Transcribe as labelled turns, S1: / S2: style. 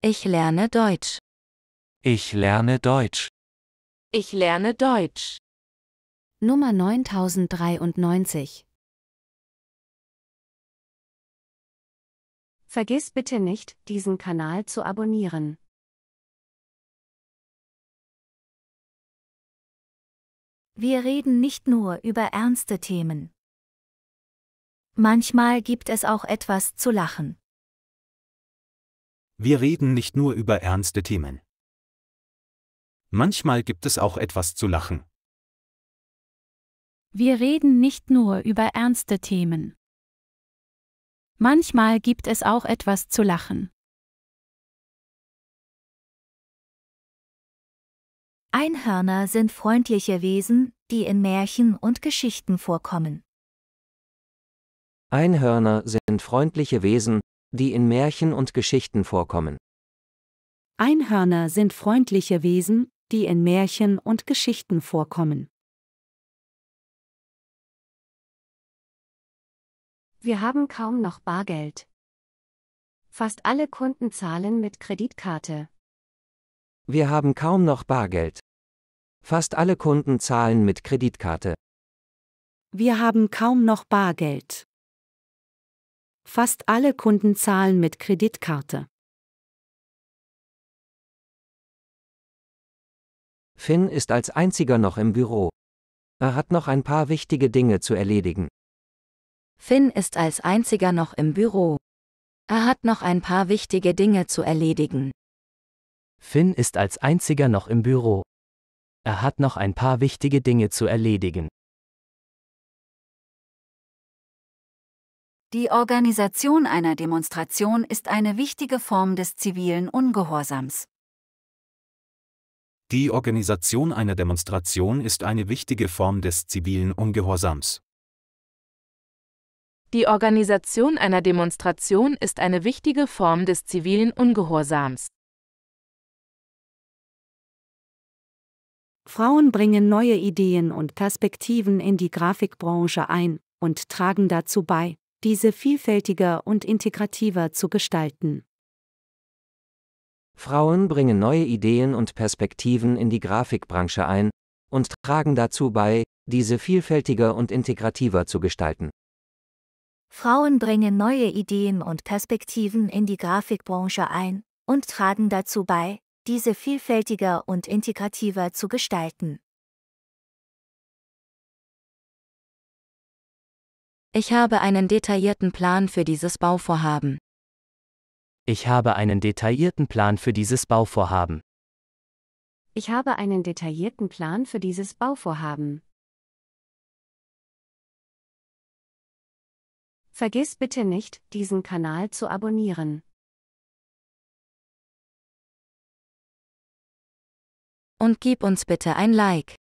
S1: Ich lerne Deutsch.
S2: Ich lerne Deutsch.
S1: Ich lerne Deutsch. Nummer 9093. Vergiss bitte nicht, diesen Kanal zu abonnieren. Wir reden nicht nur über ernste Themen. Manchmal gibt es auch etwas zu lachen.
S2: Wir reden nicht nur über ernste Themen. Manchmal gibt es auch etwas zu lachen.
S1: Wir reden nicht nur über ernste Themen. Manchmal gibt es auch etwas zu lachen. Einhörner sind freundliche Wesen, die in Märchen und Geschichten vorkommen.
S2: Einhörner sind freundliche Wesen, die in Märchen und Geschichten vorkommen.
S1: Einhörner sind freundliche Wesen, die in Märchen und Geschichten vorkommen. Wir haben kaum noch Bargeld. Fast alle Kunden zahlen mit Kreditkarte.
S2: Wir haben kaum noch Bargeld. Fast alle Kunden zahlen mit Kreditkarte.
S1: Wir haben kaum noch Bargeld. Fast alle Kunden zahlen mit Kreditkarte.
S2: Finn ist als einziger noch im Büro. Er hat noch ein paar wichtige Dinge zu erledigen.
S1: Finn ist als einziger noch im Büro. Er hat noch ein paar wichtige Dinge zu erledigen.
S2: Finn ist als einziger noch im Büro. Er hat noch ein paar wichtige Dinge zu erledigen.
S1: Die Organisation einer Demonstration ist eine wichtige Form des zivilen Ungehorsams.
S2: Die Organisation einer Demonstration ist eine wichtige Form des zivilen Ungehorsams.
S1: Die Organisation einer Demonstration ist eine wichtige Form des zivilen Ungehorsams. Frauen bringen neue Ideen und Perspektiven in die Grafikbranche ein und tragen dazu bei, diese vielfältiger und integrativer zu gestalten.
S2: Frauen bringen neue Ideen und Perspektiven in die Grafikbranche ein und tragen dazu bei, diese vielfältiger und integrativer zu gestalten.
S1: Frauen bringen neue Ideen und Perspektiven in die Grafikbranche ein und tragen dazu bei, diese vielfältiger und integrativer zu gestalten. Ich habe einen detaillierten Plan für dieses Bauvorhaben.
S2: Ich habe einen detaillierten Plan für dieses Bauvorhaben.
S1: Ich habe einen detaillierten Plan für dieses Bauvorhaben. Vergiss bitte nicht, diesen Kanal zu abonnieren. Und gib uns bitte ein Like.